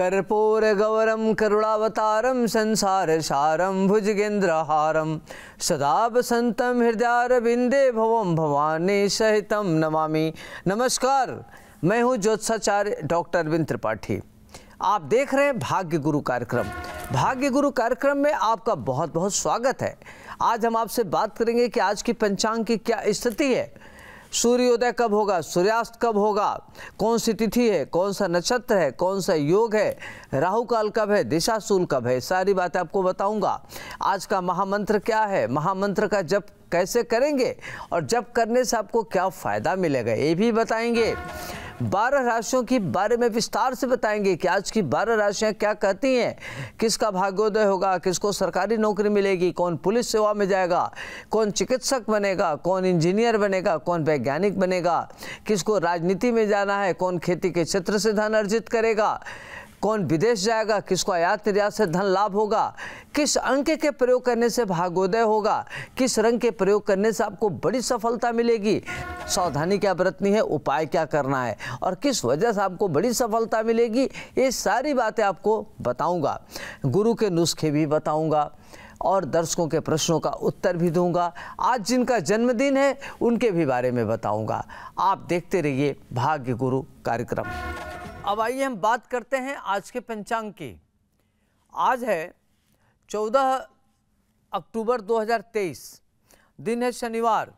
कर्पूर करुणावतारम संसार सारम भुजगेन्द्रहारम सदा वसन्तं हृदयारविन्दे भवं भवानी सहित नमामि नमस्कार मैं हूँ ज्योत्साचार्य डॉक्टर अरविंद त्रिपाठी आप देख रहे हैं भाग्य गुरु कार्यक्रम भाग्य गुरु कार्यक्रम में आपका बहुत बहुत स्वागत है आज हम आपसे बात करेंगे कि आज की पंचांग की क्या स्थिति है सूर्योदय कब होगा सूर्यास्त कब होगा कौन सी तिथि है कौन सा नक्षत्र है कौन सा योग है राहु काल कब है दिशाशूल कब है सारी बातें आपको बताऊंगा आज का महामंत्र क्या है महामंत्र का जप कैसे करेंगे और जप करने से आपको क्या फ़ायदा मिलेगा ये भी बताएंगे बारह राशियों के बारे में विस्तार से बताएंगे कि आज की बारह राशियाँ क्या कहती हैं किसका भाग्योदय होगा किसको सरकारी नौकरी मिलेगी कौन पुलिस सेवा में जाएगा कौन चिकित्सक बनेगा कौन इंजीनियर बनेगा कौन वैज्ञानिक बनेगा किसको राजनीति में जाना है कौन खेती के क्षेत्र से धन अर्जित करेगा कौन विदेश जाएगा किसको आयात निर्यात से धन लाभ होगा किस अंक के प्रयोग करने से भागोदय होगा किस रंग के प्रयोग करने से आपको बड़ी सफलता मिलेगी सावधानी क्या बरतनी है उपाय क्या करना है और किस वजह से आपको बड़ी सफलता मिलेगी ये सारी बातें आपको बताऊंगा गुरु के नुस्खे भी बताऊंगा और दर्शकों के प्रश्नों का उत्तर भी दूंगा आज जिनका जन्मदिन है उनके भी बारे में बताऊंगा आप देखते रहिए भाग्य गुरु कार्यक्रम अब आइए हम बात करते हैं आज के पंचांग की आज है 14 अक्टूबर 2023 दिन है शनिवार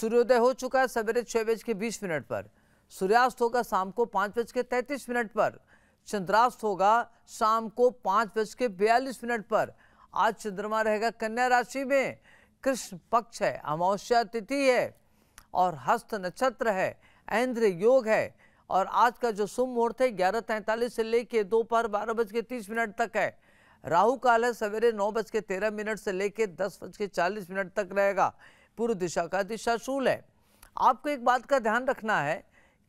सूर्योदय हो चुका है सवेरे छः बज के बीस मिनट पर सूर्यास्त होगा शाम को पाँच बज के तैंतीस मिनट पर चंद्रास्त होगा शाम को पाँच बज के बयालीस मिनट पर आज चंद्रमा रहेगा कन्या राशि में कृष्ण पक्ष है अमावस्या तिथि है और हस्त नक्षत्र है ऐन्द्र योग है और आज का जो शुभ मुहूर्त है ग्यारह तैंतालीस से लेके दोपहर बारह बज के तीस मिनट तक है राहु काल है सवेरे नौ बज के तेरह मिनट से लेके दस बज के चालीस मिनट तक रहेगा पूर्व दिशा का दिशा शूल है आपको एक बात का ध्यान रखना है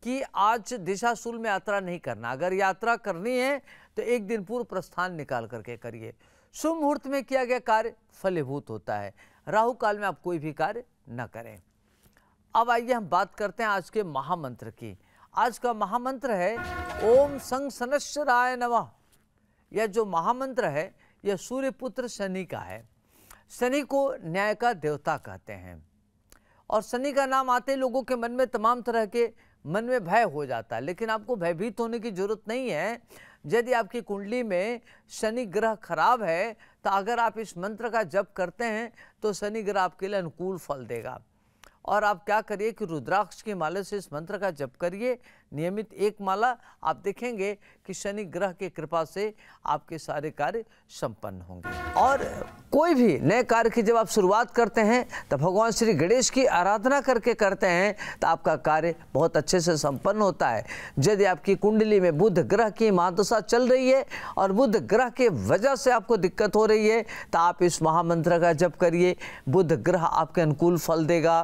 कि आज दिशा शूल में यात्रा नहीं करना अगर यात्रा करनी है तो एक दिन पूर्व प्रस्थान निकाल करके करिए शुभ मुहूर्त में किया गया कार्य फलीभूत होता है राहु काल में आप कोई भी कार्य न करें अब आइए हम बात करते हैं आज के महामंत्र की आज का महामंत्र है ओम संग राय नमः यह जो महामंत्र है यह सूर्य पुत्र शनि का है शनि को न्याय का देवता कहते हैं और शनि का नाम आते ही लोगों के मन में तमाम तरह के मन में भय हो जाता है लेकिन आपको भयभीत होने की जरूरत नहीं है यदि आपकी कुंडली में शनि ग्रह खराब है तो अगर आप इस मंत्र का जप करते हैं तो शनि ग्रह आपके लिए अनुकूल फल देगा और आप क्या करिए कि रुद्राक्ष के माले से इस मंत्र का जप करिए नियमित एक माला आप देखेंगे कि शनि ग्रह की कृपा से आपके सारे कार्य संपन्न होंगे और कोई भी नए कार्य की जब आप शुरुआत करते हैं तो भगवान श्री गणेश की आराधना करके करते हैं तो आपका कार्य बहुत अच्छे से संपन्न होता है यदि आपकी कुंडली में बुध ग्रह की महादशा चल रही है और बुध ग्रह के वजह से आपको दिक्कत हो रही है तो आप इस महामंत्र का जप करिए बुध ग्रह आपके अनुकूल फल देगा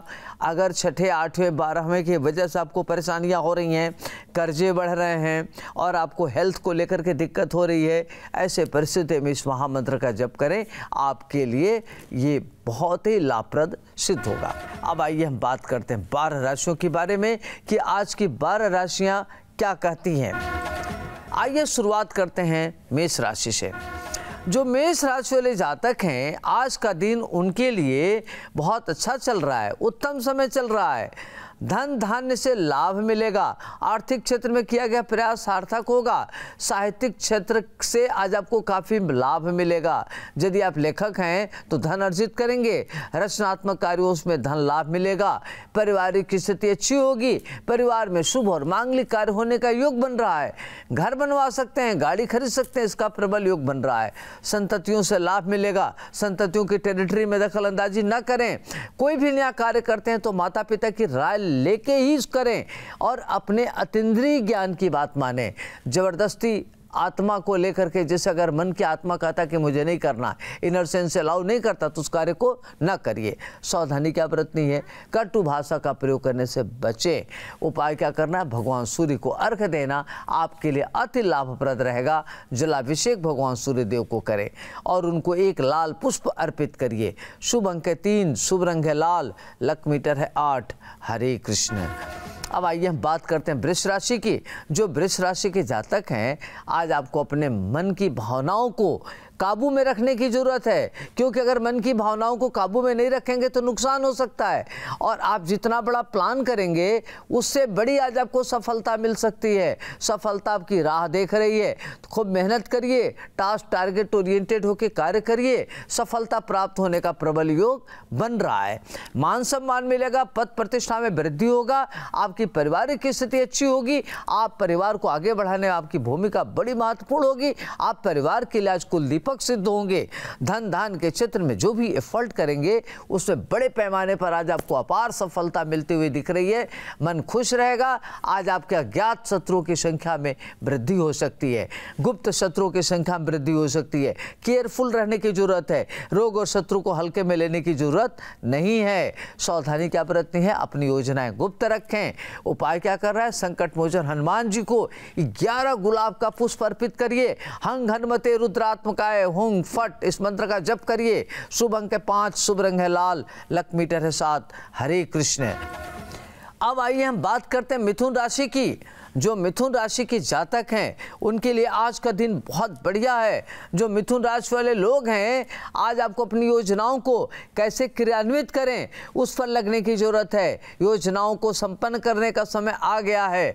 अगर छठे आठवें बारहवें की वजह से आपको परेशानियाँ हो रही हैं कर्जे बढ़ रहे हैं और आपको हेल्थ को लेकर के दिक्कत हो रही है ऐसे परिस्थिति में इस महामंत्र का जप करें आप आपके लिए ये बहुत ही लाभप्रद सिद्ध होगा अब आइए हम बात करते हैं बारह राशियों के बारे में कि आज की बारह राशियां क्या कहती हैं आइए शुरुआत करते हैं मेष राशि से जो मेष राशि वाले जातक हैं आज का दिन उनके लिए बहुत अच्छा चल रहा है उत्तम समय चल रहा है धन धान्य से लाभ मिलेगा आर्थिक क्षेत्र में किया गया प्रयास सार्थक होगा साहित्यिक क्षेत्र से आज आपको काफ़ी लाभ मिलेगा यदि आप लेखक हैं तो धन अर्जित करेंगे रचनात्मक कार्यों में धन लाभ मिलेगा पारिवारिक स्थिति अच्छी होगी परिवार में शुभ और मांगलिक कार्य होने का योग बन रहा है घर बनवा सकते हैं गाड़ी खरीद सकते हैं इसका प्रबल योग बन रहा है संततियों से लाभ मिलेगा संततियों की टेरिटरी में दखल अंदाजी न करें कोई भी नया कार्य करते हैं तो माता पिता की राय लेके ही करें और अपने अतिद्री ज्ञान की बात माने ज़बरदस्ती आत्मा को लेकर के जैसे अगर मन की आत्मा कहता कि मुझे नहीं करना इनर सेंस अलाउ नहीं करता तो उस कार्य को न करिए सावधानी क्या बरतनी है कटु भाषा का प्रयोग करने से बचे उपाय क्या करना है भगवान सूर्य को अर्घ देना आपके लिए अति लाभप्रद रहेगा जलाभिषेक भगवान सूर्यदेव को करें और उनको एक लाल पुष्प अर्पित करिए शुभ अंक है तीन शुभ रंग है लाल लक मीटर है आठ हरे कृष्ण अब आइए हम बात करते हैं वृक्ष राशि की जो वृक्ष राशि के जातक हैं आज आपको अपने मन की भावनाओं को काबू में रखने की ज़रूरत है क्योंकि अगर मन की भावनाओं को काबू में नहीं रखेंगे तो नुकसान हो सकता है और आप जितना बड़ा प्लान करेंगे उससे बड़ी आज आपको सफलता मिल सकती है सफलता आपकी राह देख रही है तो खूब मेहनत करिए टास्क टारगेट ओरिएंटेड होकर कार्य करिए सफलता प्राप्त होने का प्रबल योग बन रहा है मान सम्मान मिलेगा पद प्रतिष्ठा में वृद्धि होगा आपकी पारिवारिक स्थिति अच्छी होगी आप परिवार को आगे बढ़ाने में आपकी भूमिका बड़ी महत्वपूर्ण होगी आप परिवार के लिए आज कुलदीप व्यापक सिद्ध होंगे धन धान के क्षेत्र में जो भी एफर्ट करेंगे उसमें बड़े पैमाने पर आज आपको अपार सफलता मिलती हुई दिख रही है मन खुश रहेगा आज आपके अज्ञात शत्रुओं की संख्या में वृद्धि हो सकती है गुप्त शत्रुओं की संख्या में वृद्धि हो सकती है केयरफुल रहने की जरूरत है रोग और शत्रु को हल्के में लेने की जरूरत नहीं है सावधानी क्या बरतनी है अपनी योजनाएं गुप्त रखें उपाय क्या कर रहा है संकट मोचन हनुमान जी को ग्यारह गुलाब का पुष्प अर्पित करिए हंग हनुमते रुद्रात्मकाय हय हुंग फट इस मंत्र का जप करिए शुभ अंक है पांच शुभ रंग है लाल लक मीटर है सात हरे कृष्ण अब आइए हम बात करते हैं मिथुन राशि की जो मिथुन राशि के जातक हैं उनके लिए आज का दिन बहुत बढ़िया है जो मिथुन राशि वाले लोग हैं आज आपको अपनी योजनाओं को कैसे क्रियान्वित करें उस पर लगने की ज़रूरत है योजनाओं को संपन्न करने का समय आ गया है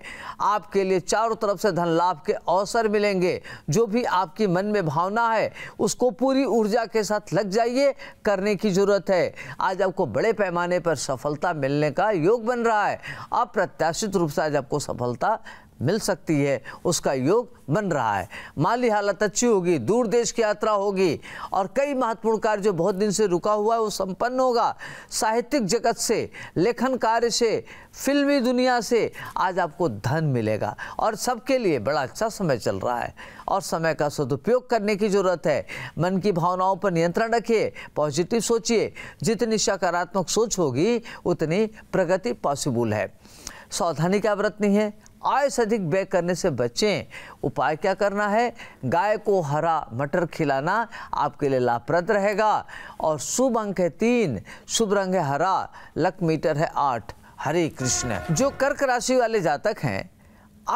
आपके लिए चारों तरफ से धन लाभ के अवसर मिलेंगे जो भी आपकी मन में भावना है उसको पूरी ऊर्जा के साथ लग जाइए करने की ज़रूरत है आज आपको बड़े पैमाने पर सफलता मिलने का योग बन रहा है अप्रत्याशित रूप से आज आपको सफलता मिल सकती है उसका योग बन रहा है माली हालत अच्छी होगी दूर देश की यात्रा होगी और कई महत्वपूर्ण कार्य जो बहुत दिन से रुका हुआ है वो संपन्न होगा साहित्यिक जगत से लेखन कार्य से फिल्मी दुनिया से आज आपको धन मिलेगा और सबके लिए बड़ा अच्छा समय चल रहा है और समय का सदुपयोग करने की ज़रूरत है मन की भावनाओं पर नियंत्रण रखिए पॉजिटिव सोचिए जितनी सकारात्मक सोच होगी उतनी प्रगति पॉसिबल है सावधानी क्या बरतनी है आय से अधिक व्यय करने से बचें उपाय क्या करना है गाय को हरा मटर खिलाना आपके लिए लाभप्रद रहेगा और शुभ अंक है तीन शुभ रंग है हरा लक मीटर है आठ हरे कृष्ण जो कर्क राशि वाले जातक हैं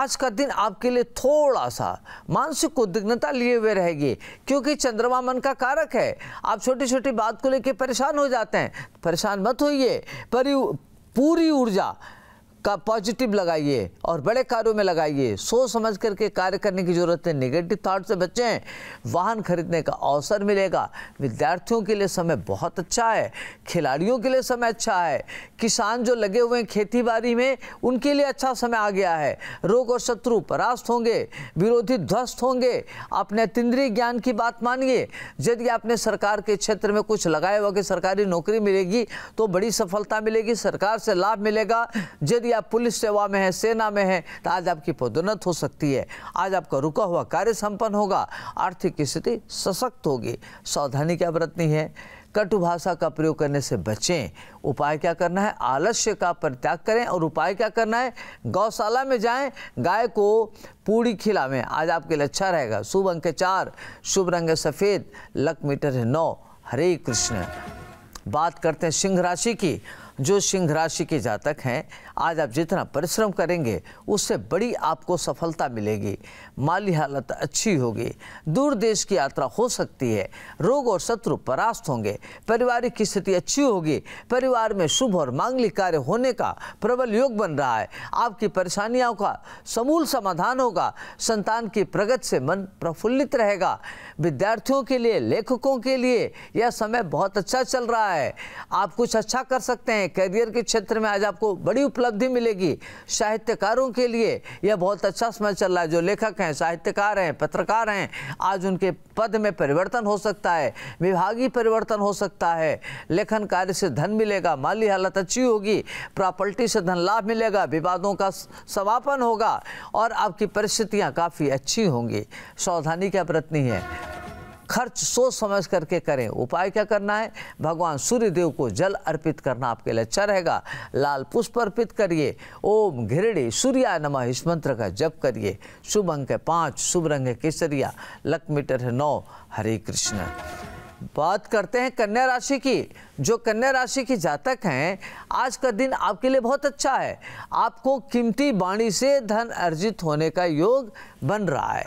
आज का दिन आपके लिए थोड़ा सा मानसिक उद्विग्नता लिए हुए रहेगी क्योंकि चंद्रमा मन का कारक है आप छोटी छोटी बात को लेकर परेशान हो जाते हैं परेशान मत होइए पूरी ऊर्जा का पॉजिटिव लगाइए और बड़े कार्यों में लगाइए सोच समझ करके कार्य करने की ज़रूरत है निगेटिव थाट से बचें वाहन खरीदने का अवसर मिलेगा विद्यार्थियों के लिए समय बहुत अच्छा है खिलाड़ियों के लिए समय अच्छा है किसान जो लगे हुए हैं खेती बाड़ी में उनके लिए अच्छा समय आ गया है रोग और शत्रु परास्त होंगे विरोधी ध्वस्त होंगे अपने तिंद्रीय ज्ञान की बात मानिए यदि आपने सरकार के क्षेत्र में कुछ लगाए हुआ कि सरकारी नौकरी मिलेगी तो बड़ी सफलता मिलेगी सरकार से लाभ मिलेगा यदि आप पुलिस सेवा में हैं सेना में हैं तो आज आपकी पदोन्नत हो सकती है आज आपका रुका हुआ कार्य संपन्न होगा आर्थिक स्थिति सशक्त होगी सावधानी क्या बरतनी है कटु भाषा का प्रयोग करने से बचें उपाय क्या करना है आलस्य का परित्याग करें और उपाय क्या करना है गौशाला में जाएं गाय को पूड़ी खिलावें आज आपके लिए अच्छा रहेगा शुभ अंक चार शुभ रंग सफ़ेद लक मीटर है नौ हरे कृष्ण बात करते हैं सिंह राशि की जो सिंह राशि के जातक हैं आज आप जितना परिश्रम करेंगे उससे बड़ी आपको सफलता मिलेगी माली हालत अच्छी होगी दूर देश की यात्रा हो सकती है रोग और शत्रु परास्त होंगे पारिवारिक स्थिति अच्छी होगी परिवार में शुभ और मांगलिक कार्य होने का प्रबल योग बन रहा है आपकी परेशानियों का समूल समाधान होगा संतान की प्रगति से मन प्रफुल्लित रहेगा विद्यार्थियों के लिए लेखकों के लिए यह समय बहुत अच्छा चल रहा है आप कुछ अच्छा कर सकते हैं करियर के क्षेत्र में आज आपको बड़ी उपलब्धि मिलेगी साहित्यकारों के लिए यह बहुत अच्छा समय चल रहा है जो लेखक हैं साहित्यकार हैं पत्रकार हैं आज उनके पद में परिवर्तन हो सकता है विभागीय परिवर्तन हो सकता है लेखन कार्य से धन मिलेगा माली हालत अच्छी होगी प्रॉपर्टी से धन लाभ मिलेगा विवादों का समापन होगा और आपकी परिस्थितियाँ काफ़ी अच्छी होंगी सावधानी क्या प्रतनी है खर्च सोच समझ करके करें उपाय क्या करना है भगवान सूर्यदेव को जल अर्पित करना आपके लिए अच्छा रहेगा लाल पुष्प अर्पित करिए ओम घिरड़ी सूर्या नमः इस मंत्र का जप करिए शुभ अंक है पाँच शुभ रंग है केसरिया लक मीटर है नौ हरे कृष्ण बात करते हैं कन्या राशि की जो कन्या राशि की जातक हैं आज का दिन आपके लिए बहुत अच्छा है आपको कीमती वाणी से धन अर्जित होने का योग बन रहा है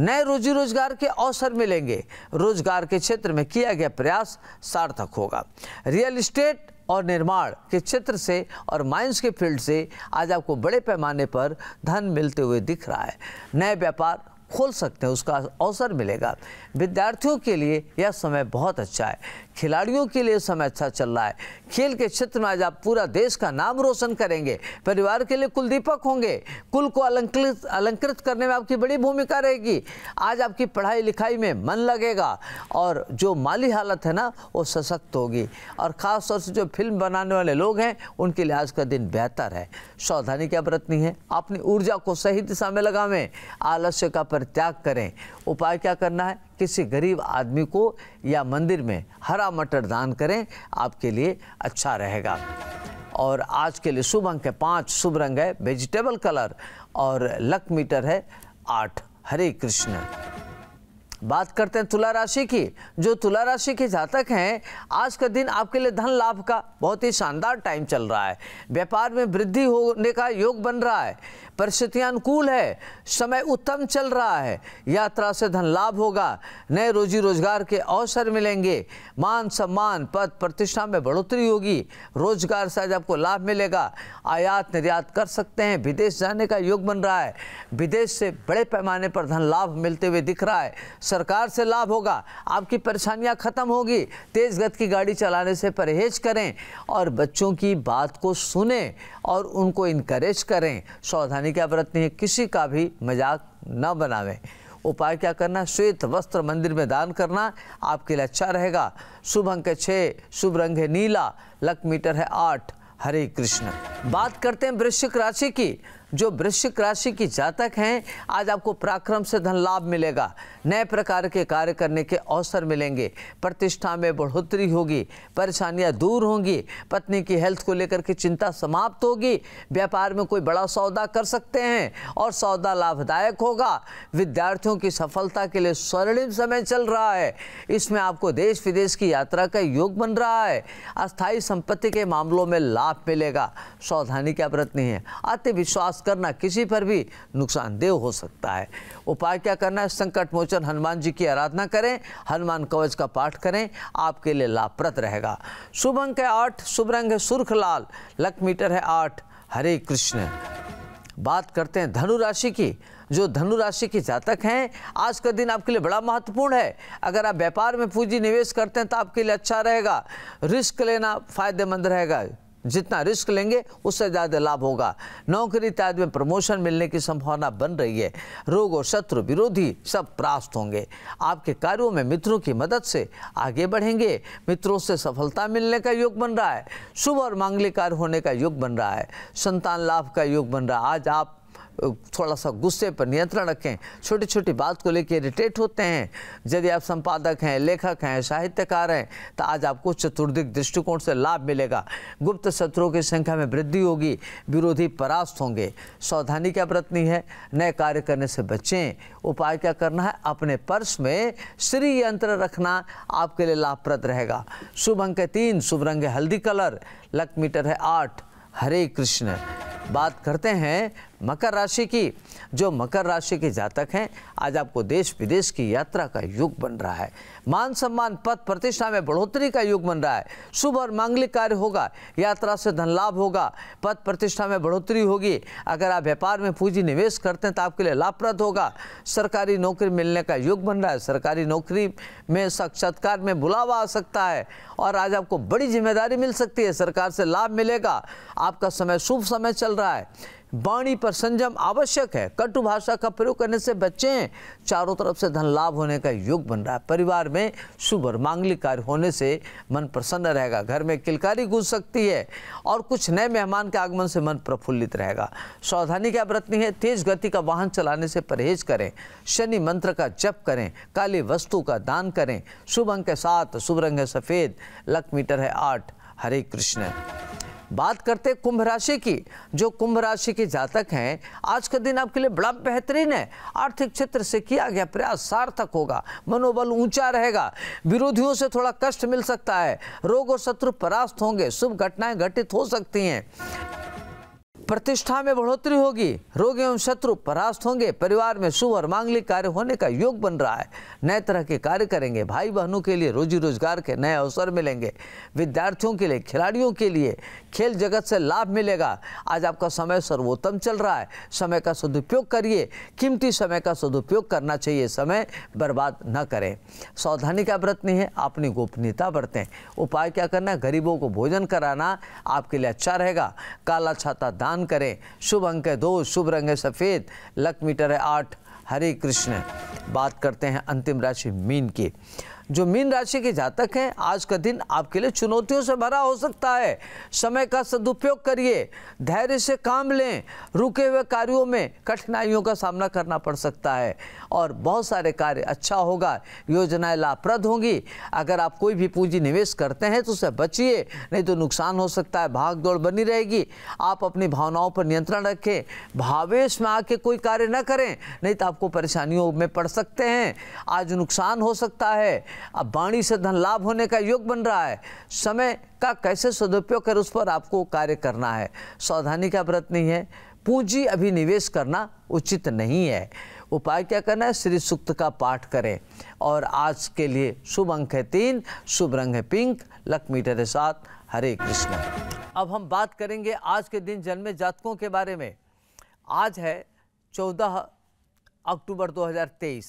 नए रोजी रोजगार के अवसर मिलेंगे रोजगार के क्षेत्र में किया गया प्रयास सार्थक होगा रियल इस्टेट और निर्माण के क्षेत्र से और माइंस के फील्ड से आज आपको बड़े पैमाने पर धन मिलते हुए दिख रहा है नए व्यापार खोल सकते हैं उसका अवसर मिलेगा विद्यार्थियों के लिए यह समय बहुत अच्छा है खिलाड़ियों के लिए समय अच्छा चल रहा है खेल के क्षेत्र में आज आप पूरा देश का नाम रोशन करेंगे परिवार के लिए कुलदीपक होंगे कुल को अलंकृत अलंकृत करने में आपकी बड़ी भूमिका रहेगी आज आपकी पढ़ाई लिखाई में मन लगेगा और जो माली हालत है ना वो सशक्त होगी और ख़ासतौर से जो फिल्म बनाने वाले लोग हैं उनके लिए आज का दिन बेहतर है सावधानी क्या बरतनी है अपनी ऊर्जा को सही दिशा में लगावें आलस्य का पर त्याग करें उपाय क्या करना है किसी गरीब आदमी को या मंदिर में हरा मटर दान करें आपके लिए अच्छा रहेगा और आज के लिए शुभ अंक है पाँच शुभ रंग है वेजिटेबल कलर और लक मीटर है आठ हरे कृष्ण बात करते हैं तुला राशि की जो तुला राशि के जातक हैं आज का दिन आपके लिए धन लाभ का बहुत ही शानदार टाइम चल रहा है व्यापार में वृद्धि होने का योग बन रहा है परिस्थितियाँ अनुकूल है समय उत्तम चल रहा है यात्रा से धन लाभ होगा नए रोजी रोजगार के अवसर मिलेंगे मान सम्मान पद प्रतिष्ठा में बढ़ोतरी होगी रोजगार से आज आपको लाभ मिलेगा आयात निर्यात कर सकते हैं विदेश जाने का योग बन रहा है विदेश से बड़े पैमाने पर धन लाभ मिलते हुए दिख रहा है सरकार से लाभ होगा आपकी परेशानियां ख़त्म होगी तेज़ गति की गाड़ी चलाने से परहेज करें और बच्चों की बात को सुने और उनको इनक्रेज करें सावधानी क्या बरतनी है किसी का भी मजाक न बनावें उपाय क्या करना श्वेत वस्त्र मंदिर में दान करना आपके लिए अच्छा रहेगा शुभ अंक छः शुभ रंग है नीला लक मीटर है आठ हरे कृष्ण बात करते हैं वृश्चिक राशि की जो वृश्चिक राशि की जातक हैं आज आपको पराक्रम से धन लाभ मिलेगा नए प्रकार के कार्य करने के अवसर मिलेंगे प्रतिष्ठा में बढ़ोतरी होगी परेशानियां दूर होंगी पत्नी की हेल्थ को लेकर के चिंता समाप्त होगी व्यापार में कोई बड़ा सौदा कर सकते हैं और सौदा लाभदायक होगा विद्यार्थियों की सफलता के लिए स्वर्णिम समय चल रहा है इसमें आपको देश विदेश की यात्रा का योग बन रहा है अस्थायी संपत्ति के मामलों में लाभ मिलेगा सावधानी क्या आप है अति विश्वास विश्वास करना किसी पर भी नुकसानदेह हो सकता है उपाय क्या करना है संकट मोचन हनुमान जी की आराधना करें हनुमान कवच का पाठ करें आपके लिए लाभप्रद रहेगा शुभ अंक है आठ शुभ रंग है सुर्ख लाल लक मीटर है आठ हरे कृष्ण बात करते हैं धनु राशि की जो धनु राशि के जातक हैं आज का दिन आपके लिए बड़ा महत्वपूर्ण है अगर आप व्यापार में पूंजी निवेश करते हैं तो आपके लिए अच्छा रहेगा रिस्क लेना फायदेमंद रहेगा जितना रिस्क लेंगे उससे ज़्यादा लाभ होगा नौकरी इत्यादि में प्रमोशन मिलने की संभावना बन रही है रोग और शत्रु विरोधी सब प्रास्त होंगे आपके कार्यों में मित्रों की मदद से आगे बढ़ेंगे मित्रों से सफलता मिलने का योग बन रहा है शुभ और मांगलिक कार्य होने का योग बन रहा है संतान लाभ का योग बन रहा है आज आप थोड़ा सा गुस्से पर नियंत्रण रखें छोटी छोटी बात को लेकर इरिटेट होते हैं यदि आप संपादक हैं लेखक हैं साहित्यकार हैं तो आज आपको चतुर्दिक दृष्टिकोण से लाभ मिलेगा गुप्त शत्रुओं की संख्या में वृद्धि होगी विरोधी परास्त होंगे सावधानी क्या बरतनी है नए कार्य करने से बचें उपाय क्या करना है अपने पर्स में श्री यंत्र रखना आपके लिए लाभप्रद रहेगा शुभ अंक है तीन शुभ रंग है हल्दी कलर लक मीटर है आठ हरे कृष्ण बात करते हैं मकर राशि की जो मकर राशि के जातक हैं आज आपको देश विदेश की यात्रा का युग बन रहा है मान सम्मान पद प्रतिष्ठा में बढ़ोतरी का युग बन रहा है शुभ और मांगलिक कार्य होगा यात्रा से धन लाभ होगा पद प्रतिष्ठा में बढ़ोतरी होगी अगर आप व्यापार में पूंजी निवेश करते हैं तो आपके लिए लाभप्रद होगा सरकारी नौकरी मिलने का युग बन रहा है सरकारी नौकरी में साक्षात्कार में बुलावा आ सकता है और आज आपको बड़ी जिम्मेदारी मिल सकती है सरकार से लाभ मिलेगा आपका समय शुभ समय चल रहा है वाणी पर संयम आवश्यक है कटु भाषा का प्रयोग करने से हैं चारों तरफ से धन लाभ होने का योग बन रहा है परिवार में शुभ और मांगलिक कार्य होने से मन प्रसन्न रहेगा घर में किलकारी गूंज सकती है और कुछ नए मेहमान के आगमन से मन प्रफुल्लित रहेगा सावधानी क्या बरतनी है तेज गति का वाहन चलाने से परहेज करें शनि मंत्र का जप करें काली वस्तु का दान करें शुभ अंक है सात शुभ रंग है सफ़ेद लक मीटर है आठ हरे कृष्ण बात करते कुंभ राशि की जो कुंभ राशि के जातक हैं आज का दिन आपके लिए बड़ा बेहतरीन है आर्थिक क्षेत्र से किया गया प्रयास सार्थक होगा मनोबल ऊंचा रहेगा विरोधियों से थोड़ा कष्ट मिल सकता है रोग और शत्रु परास्त होंगे शुभ घटनाएं घटित हो सकती हैं प्रतिष्ठा में बढ़ोतरी होगी रोग एवं शत्रु परास्त होंगे परिवार में शुभ और मांगलिक कार्य होने का योग बन रहा है नए तरह के कार्य करेंगे भाई बहनों के लिए रोजी रोजगार के नए अवसर मिलेंगे विद्यार्थियों के लिए खिलाड़ियों के लिए खेल जगत से लाभ मिलेगा आज आपका समय सर्वोत्तम चल रहा है समय का सदुपयोग करिए कीमती समय का सदुपयोग करना चाहिए समय बर्बाद न करें सावधानी का व्रत नहीं है अपनी गोपनीयता बरतें उपाय क्या करना गरीबों को भोजन कराना आपके लिए अच्छा रहेगा काला छाता दान दान करें शुभ अंक है दो शुभ रंग है सफ़ेद लक मीटर है आठ हरे कृष्ण बात करते हैं अंतिम राशि मीन की जो मीन राशि के जातक हैं आज का दिन आपके लिए चुनौतियों से भरा हो सकता है समय का सदुपयोग करिए धैर्य से काम लें रुके हुए कार्यों में कठिनाइयों का सामना करना पड़ सकता है और बहुत सारे कार्य अच्छा होगा योजनाएं लाभप्रद होंगी अगर आप कोई भी पूंजी निवेश करते हैं तो उसे बचिए नहीं तो नुकसान हो सकता है भाग दौड़ बनी रहेगी आप अपनी भावनाओं पर नियंत्रण रखें भावेश में आके कोई कार्य न करें नहीं तो आपको परेशानियों में पड़ सकते हैं आज नुकसान हो सकता है अब वाणी से धन लाभ होने का योग बन रहा है समय का कैसे सदुपयोग कर उस पर आपको कार्य करना है सावधानी का व्रत नहीं है पूंजी अभी निवेश करना उचित नहीं है उपाय क्या करना है श्री सूक्त का पाठ करें और आज के लिए शुभ अंक है तीन शुभ रंग है पिंक मीटर है सात हरे कृष्ण अब हम बात करेंगे आज के दिन जन्मे जातकों के बारे में आज है चौदह अक्टूबर 2023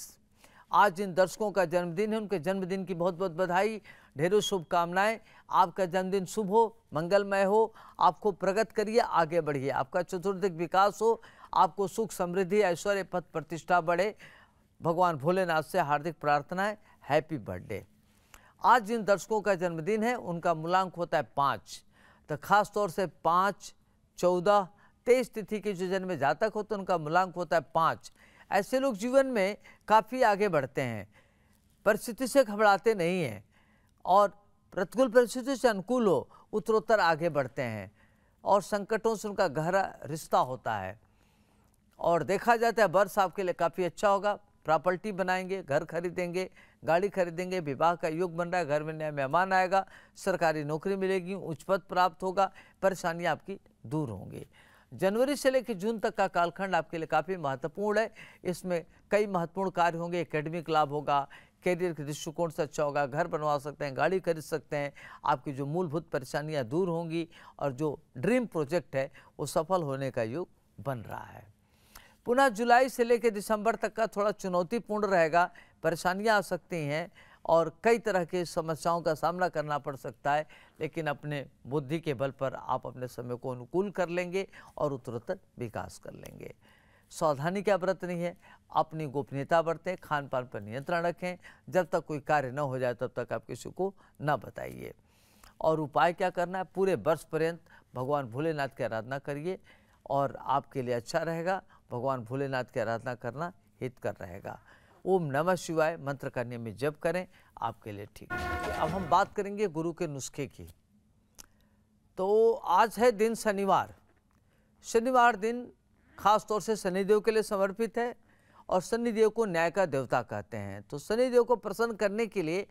आज जिन दर्शकों का जन्मदिन है उनके जन्मदिन की बहुत बहुत बधाई ढेरों शुभकामनाएं आपका जन्मदिन शुभ हो मंगलमय हो आपको प्रगत करिए आगे बढ़िए आपका चतुर्दिक विकास हो आपको सुख समृद्धि ऐश्वर्य पद प्रतिष्ठा बढ़े भगवान भोलेनाथ से हार्दिक प्रार्थनाएं हैप्पी बर्थडे आज जिन दर्शकों का जन्मदिन है उनका मूलांक होता है पाँच तो खास तौर से पाँच चौदह तेईस तिथि के जो जन्म जातक होते तो हैं उनका मूलांक होता है पाँच ऐसे लोग जीवन में काफ़ी आगे बढ़ते हैं परिस्थिति से घबराते नहीं हैं और प्रतिकूल परिस्थिति से अनुकूल हो उत्तरोत्तर आगे बढ़ते हैं और संकटों से उनका गहरा रिश्ता होता है और देखा जाता तो है बर्स आपके लिए काफ़ी अच्छा होगा प्रॉपर्टी बनाएंगे घर खरीदेंगे गाड़ी खरीदेंगे विवाह का योग बन रहा है घर में नया मेहमान आएगा सरकारी नौकरी मिलेगी उच्च पद प्राप्त होगा परेशानियाँ आपकी दूर होंगी जनवरी से लेकर जून तक का कालखंड आपके लिए काफ़ी महत्वपूर्ण है इसमें कई महत्वपूर्ण कार्य होंगे एकेडमिक लाभ होगा कैरियर के दृष्टिकोण से अच्छा होगा घर बनवा सकते हैं गाड़ी खरीद सकते हैं आपकी जो मूलभूत परेशानियां दूर होंगी और जो ड्रीम प्रोजेक्ट है वो सफल होने का युग बन रहा है पुनः जुलाई से लेकर दिसंबर तक का थोड़ा चुनौतीपूर्ण रहेगा परेशानियाँ आ सकती हैं और कई तरह के समस्याओं का सामना करना पड़ सकता है लेकिन अपने बुद्धि के बल पर आप अपने समय को अनुकूल कर लेंगे और उत्तरोत्तर विकास कर लेंगे सावधानी क्या बरतनी है अपनी गोपनीयता बरतें खान पान पर नियंत्रण रखें जब तक कोई कार्य न हो जाए तब तक आप किसी को न बताइए और उपाय क्या करना है पूरे वर्ष पर्यंत भगवान भोलेनाथ की आराधना करिए और आपके लिए अच्छा रहेगा भगवान भोलेनाथ की आराधना करना हित कर रहेगा ओम नमः शिवाय मंत्र का नियमित जप करें आपके लिए ठीक है अब हम बात करेंगे गुरु के नुस्खे की तो आज है दिन शनिवार शनिवार दिन खास तौर से शनिदेव के लिए समर्पित है और शनिदेव को न्याय का देवता कहते हैं तो शनिदेव को प्रसन्न करने के लिए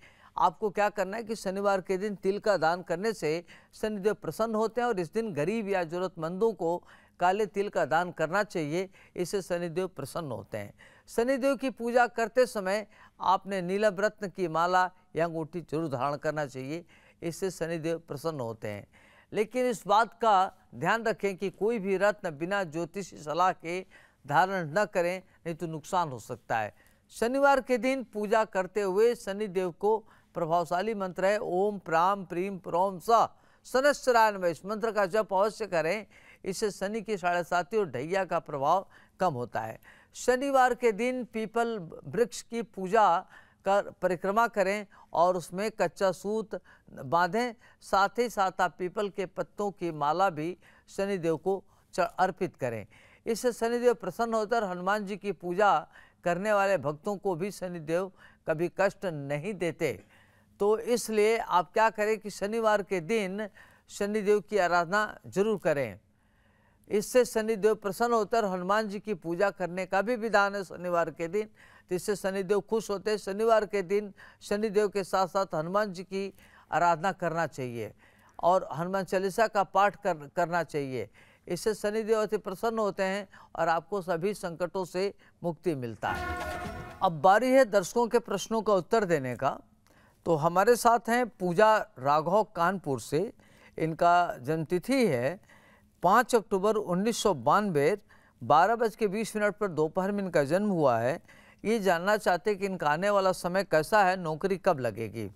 आपको क्या करना है कि शनिवार के दिन तिल का दान करने से शनिदेव प्रसन्न होते हैं और इस दिन गरीब या ज़रूरतमंदों को काले तिल का दान करना चाहिए इससे शनिदेव प्रसन्न होते हैं शनिदेव की पूजा करते समय आपने नीलम रत्न की माला या अंगूठी जरूर धारण करना चाहिए इससे शनिदेव प्रसन्न होते हैं लेकिन इस बात का ध्यान रखें कि कोई भी रत्न बिना ज्योतिष सलाह के धारण न करें नहीं तो नुकसान हो सकता है शनिवार के दिन पूजा करते हुए शनिदेव को प्रभावशाली मंत्र है ओम प्राम प्रीम प्रोम स में इस मंत्र का जप अवश्य करें इससे शनि की साढ़े साथी और ढैया का प्रभाव कम होता है शनिवार के दिन पीपल वृक्ष की पूजा कर परिक्रमा करें और उसमें कच्चा सूत बांधें साथ ही साथ आप पीपल के पत्तों की माला भी शनिदेव को अर्पित करें इससे शनिदेव प्रसन्न होकर हनुमान जी की पूजा करने वाले भक्तों को भी शनिदेव कभी कष्ट नहीं देते तो इसलिए आप क्या करें कि शनिवार के दिन शनिदेव की आराधना जरूर करें इससे शनिदेव प्रसन्न होकर हनुमान जी की पूजा करने का भी विधान है शनिवार के दिन तो इससे शनिदेव खुश होते हैं शनिवार के दिन शनिदेव के साथ साथ हनुमान जी की आराधना करना चाहिए और हनुमान चालीसा का पाठ कर, करना चाहिए इससे शनिदेव अति प्रसन्न होते हैं और आपको सभी संकटों से मुक्ति मिलता है अब बारी है दर्शकों के प्रश्नों का उत्तर देने का तो हमारे साथ हैं पूजा राघव कानपुर से इनका जन्मतिथि है पाँच अक्टूबर उन्नीस सौ बानवे बारह बज के बीस मिनट पर दोपहर में इनका जन्म हुआ है ये जानना चाहते कि इनका आने वाला समय कैसा है नौकरी कब लगेगी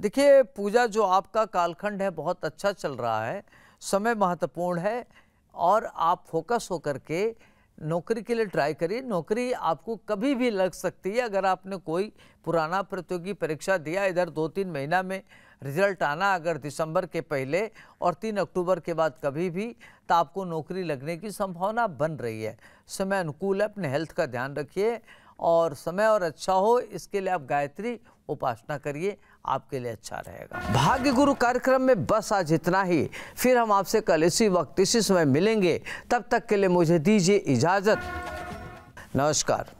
देखिए पूजा जो आपका कालखंड है बहुत अच्छा चल रहा है समय महत्वपूर्ण है और आप फोकस होकर के नौकरी के लिए ट्राई करिए नौकरी आपको कभी भी लग सकती है अगर आपने कोई पुराना प्रतियोगी परीक्षा दिया इधर दो तीन महीना में रिजल्ट आना अगर दिसंबर के पहले और तीन अक्टूबर के बाद कभी भी तो आपको नौकरी लगने की संभावना बन रही है समय अनुकूल है अपने हेल्थ का ध्यान रखिए और समय और अच्छा हो इसके लिए आप गायत्री उपासना करिए आपके लिए अच्छा रहेगा भाग्य गुरु कार्यक्रम में बस आज इतना ही फिर हम आपसे कल इसी वक्त इसी समय मिलेंगे तब तक के लिए मुझे दीजिए इजाज़त नमस्कार